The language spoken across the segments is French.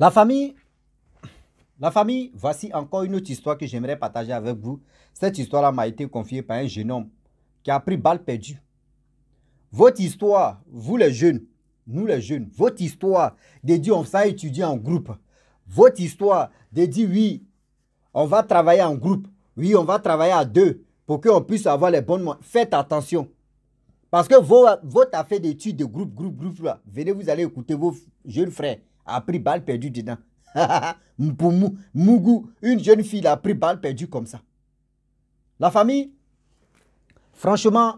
La famille, la famille, voici encore une autre histoire que j'aimerais partager avec vous. Cette histoire-là m'a été confiée par un jeune homme qui a pris balle perdue. Votre histoire, vous les jeunes, nous les jeunes, votre histoire de dire on s'est étudié en groupe. Votre histoire de dire oui, on va travailler en groupe. Oui, on va travailler à deux pour qu'on puisse avoir les bonnes Faites attention. Parce que vos, votre affaire d'études de groupe, groupe, groupe, venez vous allez écouter vos jeunes frères a pris balle perdue dedans. Pour Mougou, une jeune fille a pris balle perdue comme ça. La famille, franchement,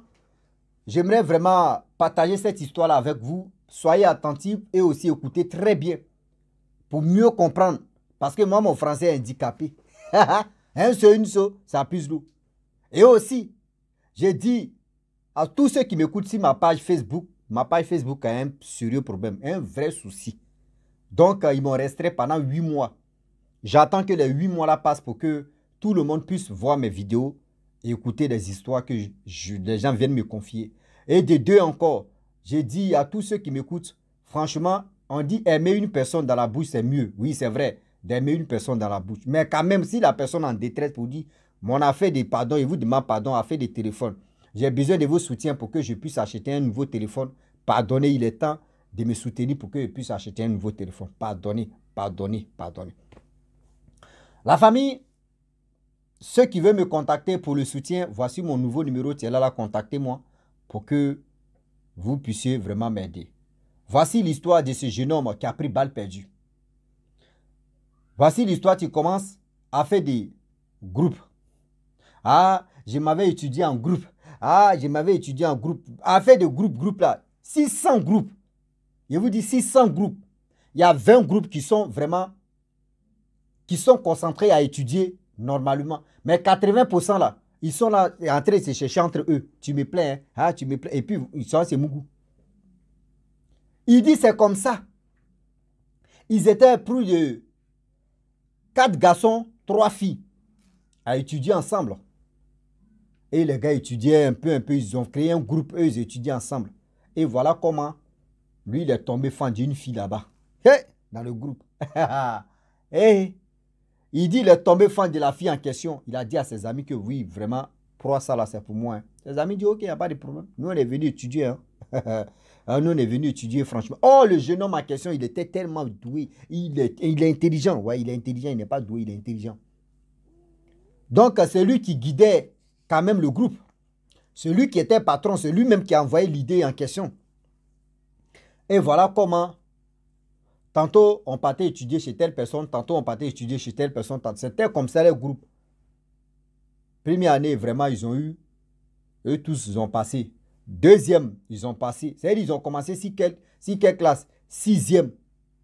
j'aimerais vraiment partager cette histoire-là avec vous. Soyez attentifs et aussi écoutez très bien pour mieux comprendre. Parce que moi, mon français est handicapé. un seul, une seule, ça puisse loup. Et aussi, j'ai dit à tous ceux qui m'écoutent sur ma page Facebook, ma page Facebook a un sérieux problème, un vrai souci. Donc, euh, il m'en resterait pendant huit mois. J'attends que les huit mois-là passent pour que tout le monde puisse voir mes vidéos et écouter des histoires que les gens viennent me confier. Et de deux encore, j'ai dit à tous ceux qui m'écoutent, franchement, on dit aimer une personne dans la bouche, c'est mieux. Oui, c'est vrai, d'aimer une personne dans la bouche. Mais quand même, si la personne en détresse vous dit, mon affaire des pardons, il vous demande pardon, affaire des téléphones, j'ai besoin de vos soutiens pour que je puisse acheter un nouveau téléphone. Pardonnez, il est temps de me soutenir pour que je puisse acheter un nouveau téléphone. Pardonnez, pardonnez, pardonnez. La famille, ceux qui veulent me contacter pour le soutien, voici mon nouveau numéro, tiens là, là contactez-moi pour que vous puissiez vraiment m'aider. Voici l'histoire de ce jeune homme qui a pris balle perdue. Voici l'histoire qui commence à faire des groupes. Ah, je m'avais étudié en groupe. Ah, je m'avais étudié en groupe. À faire des groupes, groupes là. 600 groupes. Je vous dis 600 groupes. Il y a 20 groupes qui sont vraiment qui sont concentrés à étudier normalement. Mais 80% là, ils sont là en train de se chercher entre eux. Tu me plais. Hein? ah, tu me plais. Et puis, ils sont c'est Mougou. Il dit c'est comme ça. Ils étaient plus de 4 garçons, 3 filles à étudier ensemble. Et les gars étudiaient un peu, un peu. Ils ont créé un groupe, eux, ils étudiaient ensemble. Et voilà comment lui, il est tombé fan d'une fille là-bas. dans le groupe. Il dit, il est tombé fan de la fille en question. Il a dit à ses amis que oui, vraiment, pour ça là, c'est pour moi. Hein. Ses amis disent, ok, il n'y a pas de problème. Nous, on est venus étudier. Hein. Hein, nous, on est venus étudier, franchement. Oh, le jeune homme en question, il était tellement doué. Il est, il est intelligent. Ouais, il est intelligent. Il n'est pas doué, il est intelligent. Donc, c'est lui qui guidait quand même le groupe. Celui qui était patron, c'est lui-même qui a envoyé l'idée en question. Et voilà comment, tantôt on partait étudier chez telle personne, tantôt on partait étudier chez telle personne, c'était comme ça les groupes. Première année, vraiment, ils ont eu, eux tous, ils ont passé. Deuxième, ils ont passé. C'est-à-dire, ils ont commencé si quelle, si quelle classe Sixième.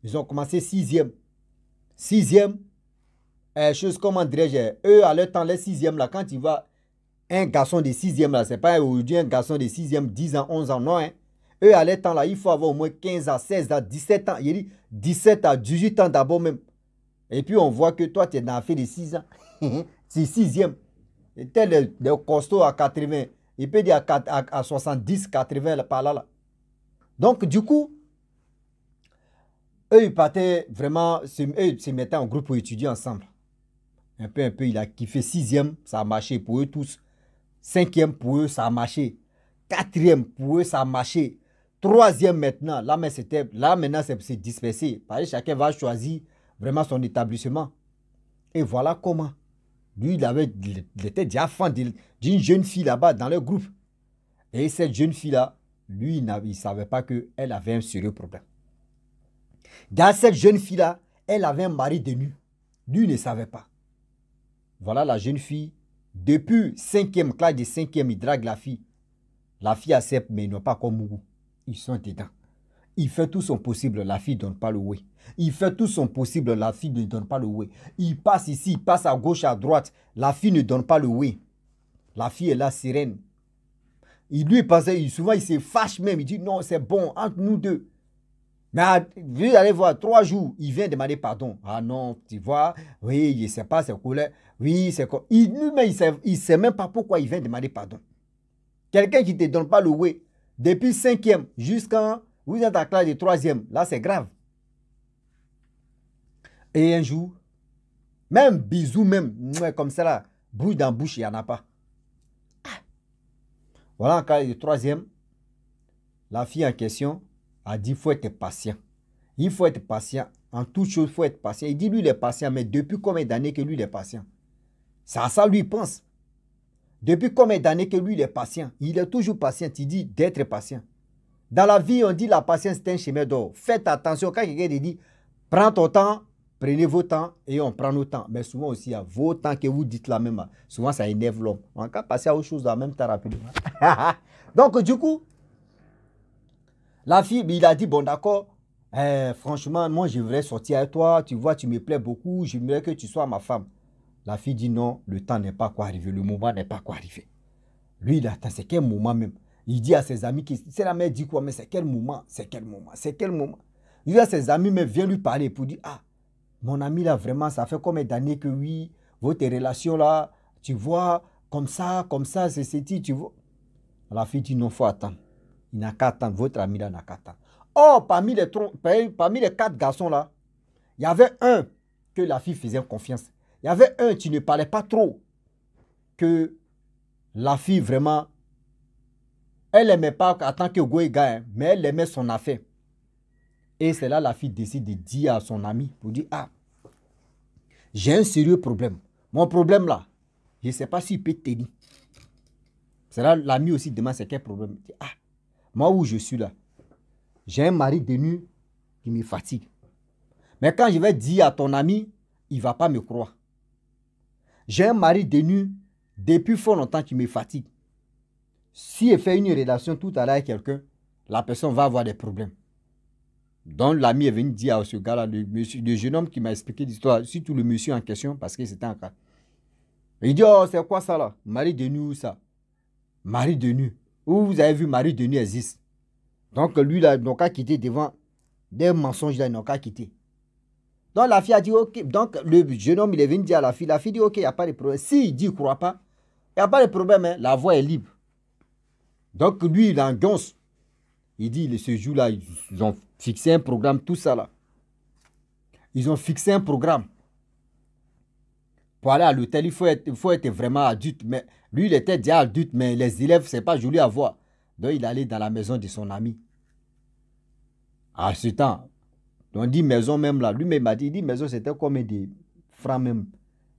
Ils ont commencé sixième. Sixième, euh, chose comment dirais-je, eux, à leur temps, les sixièmes, là, quand tu va un garçon de sixième, là, c'est pas aujourd'hui un garçon de sixième, 10 ans, 11 ans, non, hein. Eux, à létat temps, là, il faut avoir au moins 15 à 16 à 17 ans. Il dit 17 à 18 ans d'abord même. Et puis, on voit que toi, tu es dans la fille de 6 ans. c'est 6e. tu le, le, costaud à 80. Il peut dire à, 70, 80, par là, Donc, du coup, eux, ils partaient vraiment, eux, ils se mettaient en groupe pour étudier ensemble. Un peu, un peu, il a kiffé. 6e, ça a marché pour eux tous. 5 Cinquième, pour eux, ça a marché. Quatrième, pour eux, ça a marché. Troisième maintenant, là, c'était, là maintenant c'est dispersé. chacun va choisir vraiment son établissement. Et voilà comment. Lui, il, avait, était déjà d'une jeune fille là-bas dans le groupe. Et cette jeune fille-là, lui, il ne savait pas qu'elle avait un sérieux problème. Dans cette jeune fille-là, elle avait un mari de nu. Lui ne savait pas. Voilà la jeune fille. Depuis cinquième classe de cinquième, il drague la fille. La fille accepte, mais il pas comme Mourou ils sont dedans. Il fait tout son possible, la fille ne donne pas le oui. Il fait tout son possible, la fille ne donne pas le oui. Il passe ici, il passe à gauche, à droite, la fille ne donne pas le oui. La fille est la sirène. Il lui passe, souvent il se fâche même, il dit non, c'est bon, entre nous deux. Mais vous allez voir, trois jours, il vient demander pardon. Ah non, tu vois, oui, il ne sait pas, c'est là Oui, c'est quoi. Il ne il sait, il sait même pas pourquoi il vient demander pardon. Quelqu'un qui ne te donne pas le oui, depuis 5e jusqu'à... Vous êtes à la classe de troisième. Là, c'est grave. Et un jour, même bisous, même comme ça, là, bouche dans bouche, il n'y en a pas. Ah. Voilà, en classe de troisième, la fille en question a dit il faut être patient. Il faut être patient. En toute chose, il faut être patient. Il dit lui, il est patient, mais depuis combien d'années que lui, il est patient C'est à ça, lui, pense. Depuis combien d'années que lui, il est patient Il est toujours patient. Il dit d'être patient. Dans la vie, on dit la patience, c'est un chemin d'or. Faites attention quand quelqu'un dit prends ton temps, prenez vos temps et on prend nos temps. Mais souvent aussi, il y a vos temps que vous dites la même. Souvent, ça énerve l'homme. On peut passer à autre chose en même temps rapidement. Donc, du coup, la fille, il a dit bon, d'accord, eh, franchement, moi, je voudrais sortir avec toi. Tu vois, tu me plais beaucoup. J'aimerais que tu sois ma femme. La fille dit non, le temps n'est pas quoi arriver, le moment n'est pas quoi arriver. Lui, il attend, c'est quel moment même Il dit à ses amis, c'est la mère dit quoi, mais c'est quel moment C'est quel moment C'est quel moment Il dit à ses amis, mais viens lui parler pour dire, ah, mon ami là, vraiment, ça fait combien d'années que oui, votre relation là, tu vois, comme ça, comme ça, c'est ceci, tu vois. La fille dit non, faut attendre. Il n'a qu'à attendre, votre ami là n'a qu'à attendre. Oh, parmi les, parmi les quatre garçons là, il y avait un que la fille faisait confiance. Il y avait un, tu ne parlais pas trop, que la fille vraiment, elle n'aimait pas en tant que Goéga, hein, mais elle aimait son affaire. Et c'est là la fille décide de dire à son ami, pour dire, ah, j'ai un sérieux problème. Mon problème là, je ne sais pas s'il peut t'aider. C'est là l'ami aussi demande, c'est quel problème Ah, moi où je suis là, j'ai un mari de qui me fatigue. Mais quand je vais dire à ton ami, il ne va pas me croire. J'ai un mari dénu depuis fort longtemps qui me fatigue. Si elle fait une relation tout à l'heure avec quelqu'un, la personne va avoir des problèmes. Donc l'ami est venu dire à ce gars-là, le, jeune homme qui m'a expliqué l'histoire, surtout le monsieur en question, parce que c'était un cas. Il dit, oh, c'est quoi ça là Marie de ou ça Marie de Où vous avez vu Marie de existe Donc lui, il n'a qu'à quitter devant des mensonges, là, il n'a qu'à quitter. Donc la fille a dit ok. Donc le jeune homme il est venu dire à la fille. La fille dit ok, il n'y a pas de problème. Si il dit ne croit pas, il n'y a pas de problème. Hein. La voie est libre. Donc lui il engonce. Il dit ce jour-là, ils ont fixé un programme, tout ça là. Ils ont fixé un programme. Pour aller à l'hôtel, il faut être, vraiment adulte. Mais lui, il était déjà adulte, mais les élèves, n'est pas joli à voir. Donc il allait dans la maison de son ami. À ce temps, on dit maison même là. Lui-même m'a dit, il dit maison, c'était comme des francs même.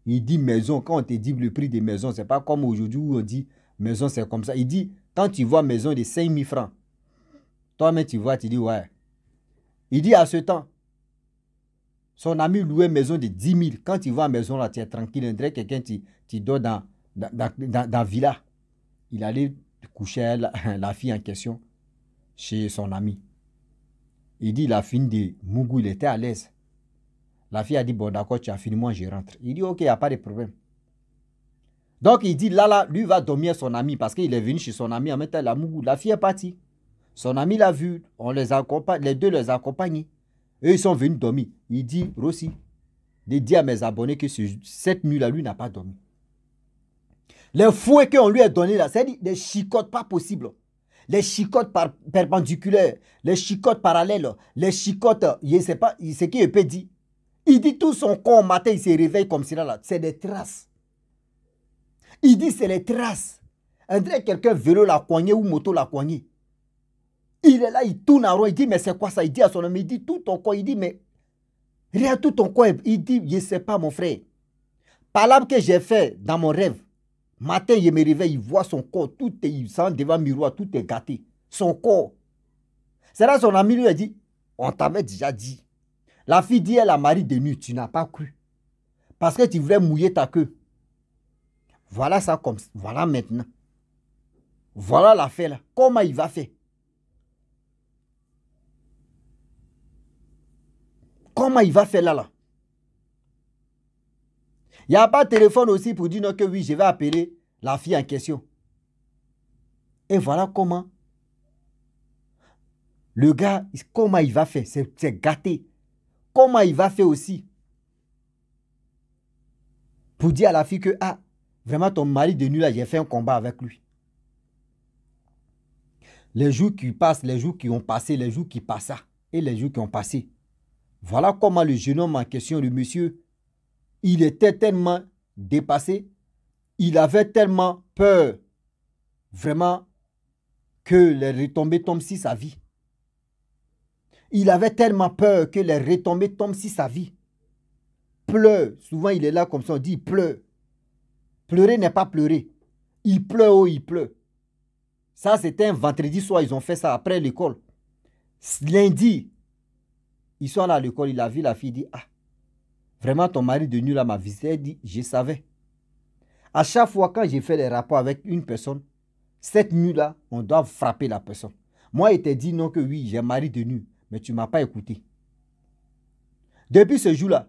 Il dit maison, quand on te dit le prix des maisons, c'est pas comme aujourd'hui où on dit maison, c'est comme ça. Il dit, quand tu vois maison de 5000 francs, toi-même tu vois, tu dis ouais. Il dit à ce temps, son ami louait maison de 10 000. Quand tu vois maison là, tu es tranquille. Il quelqu'un, tu, tu dors dans, dans, dans, villa. Il allait coucher la fille en question chez son ami. Il dit, la a de Mougou, il était à l'aise. La fille a dit, bon d'accord, tu as fini, moi je rentre. Il dit, ok, il n'y a pas de problème. Donc il dit, là, là, lui va dormir son ami parce qu'il est venu chez son ami en mettant la Mougou. La fille est partie. Son ami l'a vu, on les accompagne, les deux les accompagnent. Eux, ils sont venus dormir. Il dit, Rossi, de dit à mes abonnés que cette nuit-là, lui n'a pas dormi. Les fouets qu'on lui a donnés là, c'est des chicottes pas possible les chicotes perpendiculaires, les chicotes parallèles, les chicotes, je ne sais pas ce qu'il peut dire. Il dit tout son corps matin, il se réveille comme cela là. C'est des traces. Il dit c'est les traces. Un vrai quelqu'un vélo l'a coignée ou moto l'a coignée. Il est là, il tourne en rond, il dit mais c'est quoi ça Il dit à son homme, il dit tout ton corps, il dit mais rien tout ton corps. Il dit je ne sais pas mon frère. par l'âme que j'ai fait dans mon rêve, Matin, il me réveille, il voit son corps, tout est, il sent devant le miroir, tout est gâté. Son corps. C'est là son ami lui a dit, on t'avait déjà dit. La fille dit, elle a marié de nuit, tu n'as pas cru. Parce que tu voulais mouiller ta queue. Voilà ça comme Voilà maintenant. Voilà l'affaire là. Comment il va faire Comment il va faire là là il n'y a pas de téléphone aussi pour dire que oui, je vais appeler la fille en question. Et voilà comment le gars, comment il va faire C'est gâté. Comment il va faire aussi Pour dire à la fille que, ah, vraiment ton mari de nuit là, j'ai fait un combat avec lui. Les jours qui passent, les jours qui ont passé, les jours qui passent et les jours qui ont passé. Voilà comment le jeune homme en question, le monsieur, il était tellement dépassé, il avait tellement peur, vraiment, que les retombées tombent sur sa vie. Il avait tellement peur que les retombées tombent sur sa vie. Pleure, souvent il est là comme ça, on dit pleure. Pleurer n'est pas pleurer. Il pleut oh, il pleut. Ça, c'était un vendredi soir, ils ont fait ça après l'école. Lundi, ils sont allés à l'école, il a vu la fille, il dit, ah, Vraiment, ton mari de nuit là m'a visité. Elle dit, je savais. À chaque fois quand j'ai fait des rapports avec une personne, cette nuit-là, on doit frapper la personne. Moi, il t'a dit non que oui, j'ai mari de nuit, mais tu ne m'as pas écouté. Depuis ce jour-là,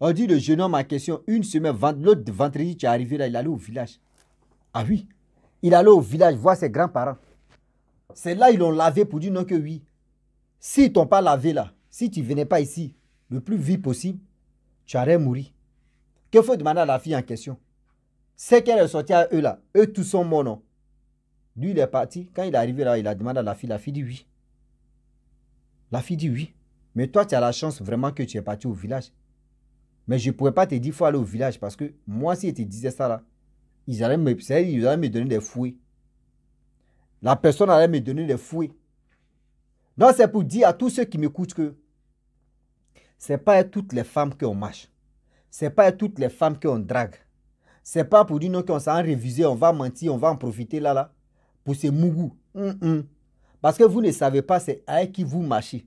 on dit le jeune homme en question, une semaine, l'autre vendredi, tu es arrivé là, il allait au village. Ah oui, il allait au village voir ses grands-parents. C'est là ils l'ont lavé pour dire non que oui. Si t'ont pas lavé là, si tu venais pas ici le plus vite possible, tu allais mourir. Qu'il faut demander à la fille en question. C'est qu'elle est sortie à eux là. Eux tous sont morts, non Lui, il est parti. Quand il est arrivé là, il a demandé à la fille. La fille dit oui. La fille dit oui. Mais toi, tu as la chance vraiment que tu es parti au village. Mais je ne pourrais pas te dire qu'il faut aller au village parce que moi, si je te disais ça là, ils allaient me, ils allaient me donner des fouets. La personne allait me donner des fouets. Non, c'est pour dire à tous ceux qui m'écoutent que c'est pas toutes les femmes qu'on Ce C'est pas toutes les femmes qu'on drague. C'est pas pour dire non qu'on s'en révisé, on va mentir, on va en profiter là, là, pour ces mougou. Mm, mm. Parce que vous ne savez pas c'est avec qui vous mâchez.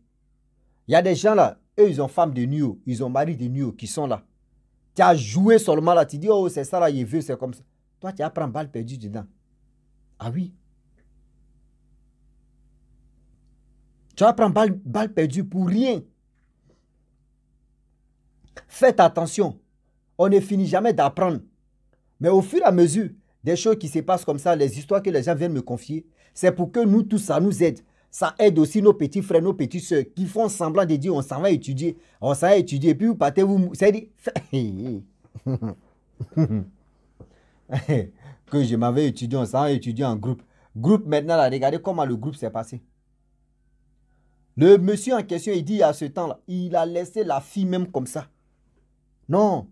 Il y a des gens là, eux ils ont femmes de nuit, ils ont mari de nuit qui sont là. Tu as joué seulement là, tu dis oh c'est ça là, il veut, c'est comme ça. Toi tu as apprends balle perdue dedans. Ah oui. Tu apprends balle, balle perdue pour rien. Faites attention. On ne finit jamais d'apprendre. Mais au fur et à mesure des choses qui se passent comme ça, les histoires que les gens viennent me confier, c'est pour que nous tous, ça nous aide. Ça aide aussi nos petits frères, nos petites soeurs qui font semblant de dire on s'en va étudier, on s'en va étudier, et puis vous partez, vous. C'est dit. que je m'avais étudié, on s'en va étudier en groupe. Groupe maintenant, là, regardez comment le groupe s'est passé. Le monsieur en question, il dit à ce temps-là, il a laissé la fille même comme ça. Non.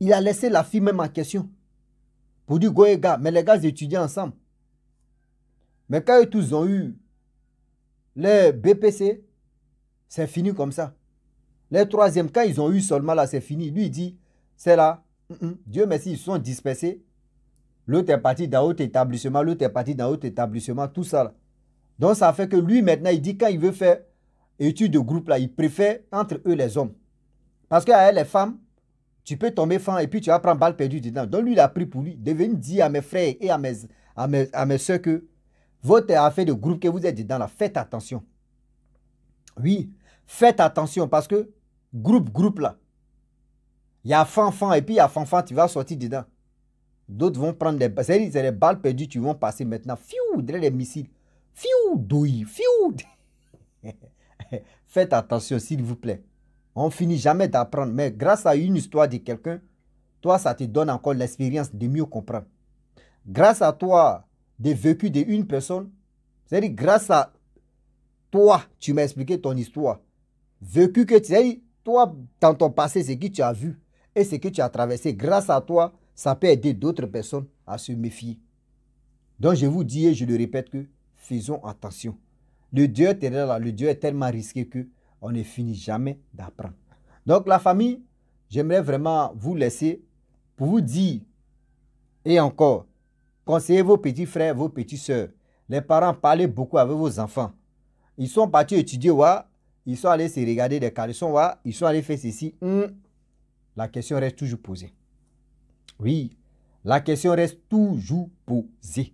Il a laissé la fille même en question. Pour dire, go les gars, mais les gars étudient ensemble. Mais quand ils tous ont eu les BPC, c'est fini comme ça. Les troisièmes, quand ils ont eu seulement là, c'est fini. Lui, il dit, c'est là. Mm, mm. Dieu merci, ils sont dispersés. L'autre est parti dans autre établissement, l'autre est parti dans autre établissement, tout ça. Donc ça fait que lui, maintenant, il dit quand il veut faire et tu, de groupe, là, ils préfèrent entre eux les hommes. Parce que les femmes, tu peux tomber fan et puis tu vas prendre balle perdue dedans. Donc lui, il a pris pour lui de venir dire à mes frères et à mes, à mes, à mes soeurs que votre affaire de groupe que vous êtes dedans, là, faites attention. Oui, faites attention parce que groupe, groupe là, il y a fanfan et puis il y a fanfan, tu vas sortir dedans. D'autres vont prendre des, c'est les balles perdues, tu vas passer maintenant. Fiou, les missiles. Fiou, douille, fiou. Faites attention, s'il vous plaît. On finit jamais d'apprendre, mais grâce à une histoire de quelqu'un, toi, ça te donne encore l'expérience de mieux comprendre. Grâce à toi, des vécus d'une personne, c'est-à-dire grâce à toi, tu m'as expliqué ton histoire. Vécu que tu as, toi, dans ton passé, ce que tu as vu et ce que tu as traversé, grâce à toi, ça peut aider d'autres personnes à se méfier. Donc je vous dis et je le répète que faisons attention. Le Dieu le Dieu est tellement risqué que on ne finit jamais d'apprendre. Donc la famille, j'aimerais vraiment vous laisser pour vous dire, et encore, conseiller vos petits frères, vos petites sœurs. Les parents parlent beaucoup avec vos enfants. Ils sont partis étudier, ils sont allés se regarder des caleçons, ils sont allés faire ceci. Hmm, la question reste toujours posée. Oui, la question reste toujours posée.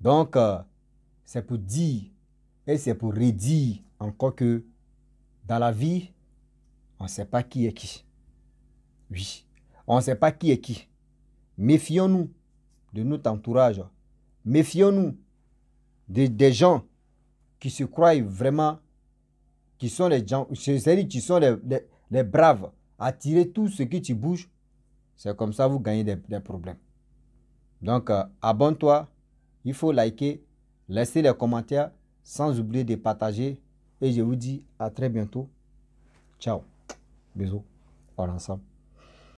Donc, euh, c'est pour dire et c'est pour redire encore que dans la vie, on ne sait pas qui est qui. Oui, on ne sait pas qui est qui. Méfions-nous de notre entourage. Méfions-nous des gens qui se croient vraiment, qui sont les gens, c'est-à-dire qui sont les, les, à braves. Attirer tout ce qui tu bouges, c'est comme ça vous gagnez des, problèmes. Donc, euh, abonne-toi, il faut liker, laisser les commentaires sans oublier de partager. Et je vous dis à très bientôt. Ciao. Bisous. On ensemble.